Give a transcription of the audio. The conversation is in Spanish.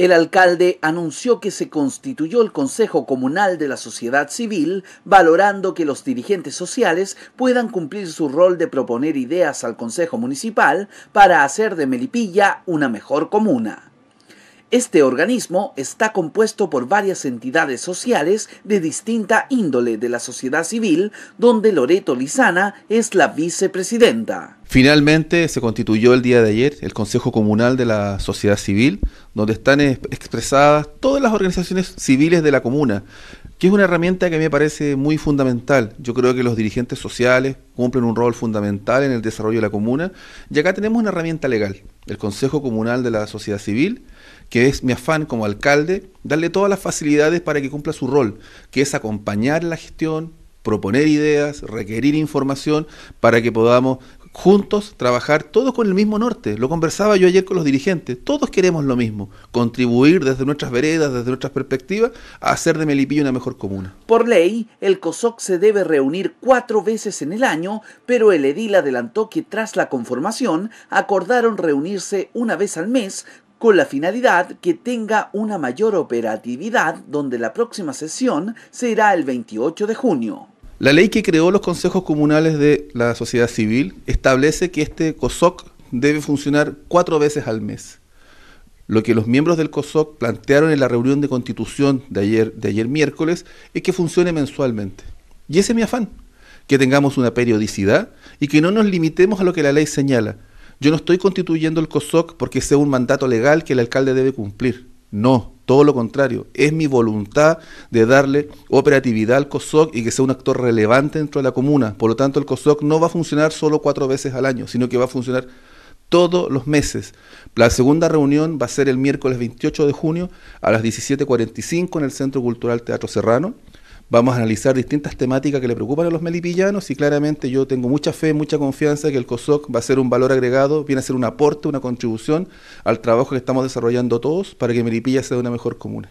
El alcalde anunció que se constituyó el Consejo Comunal de la Sociedad Civil, valorando que los dirigentes sociales puedan cumplir su rol de proponer ideas al Consejo Municipal para hacer de Melipilla una mejor comuna. Este organismo está compuesto por varias entidades sociales de distinta índole de la sociedad civil, donde Loreto Lizana es la vicepresidenta. Finalmente se constituyó el día de ayer el Consejo Comunal de la Sociedad Civil, donde están expresadas todas las organizaciones civiles de la comuna, que es una herramienta que me parece muy fundamental. Yo creo que los dirigentes sociales cumplen un rol fundamental en el desarrollo de la comuna y acá tenemos una herramienta legal, el Consejo Comunal de la Sociedad Civil, que es mi afán como alcalde, darle todas las facilidades para que cumpla su rol, que es acompañar la gestión, proponer ideas, requerir información para que podamos juntos trabajar todos con el mismo norte. Lo conversaba yo ayer con los dirigentes. Todos queremos lo mismo, contribuir desde nuestras veredas, desde nuestras perspectivas, a hacer de Melipilla una mejor comuna. Por ley, el COSOC se debe reunir cuatro veces en el año, pero el edil adelantó que tras la conformación acordaron reunirse una vez al mes con la finalidad que tenga una mayor operatividad donde la próxima sesión será el 28 de junio. La ley que creó los consejos comunales de la sociedad civil establece que este COSOC debe funcionar cuatro veces al mes. Lo que los miembros del COSOC plantearon en la reunión de constitución de ayer, de ayer miércoles es que funcione mensualmente. Y ese es mi afán, que tengamos una periodicidad y que no nos limitemos a lo que la ley señala. Yo no estoy constituyendo el COSOC porque sea un mandato legal que el alcalde debe cumplir. No, todo lo contrario, es mi voluntad de darle operatividad al COSOC y que sea un actor relevante dentro de la comuna. Por lo tanto, el COSOC no va a funcionar solo cuatro veces al año, sino que va a funcionar todos los meses. La segunda reunión va a ser el miércoles 28 de junio a las 17.45 en el Centro Cultural Teatro Serrano. Vamos a analizar distintas temáticas que le preocupan a los melipillanos y claramente yo tengo mucha fe, mucha confianza que el COSOC va a ser un valor agregado, viene a ser un aporte, una contribución al trabajo que estamos desarrollando todos para que Melipilla sea una mejor comuna.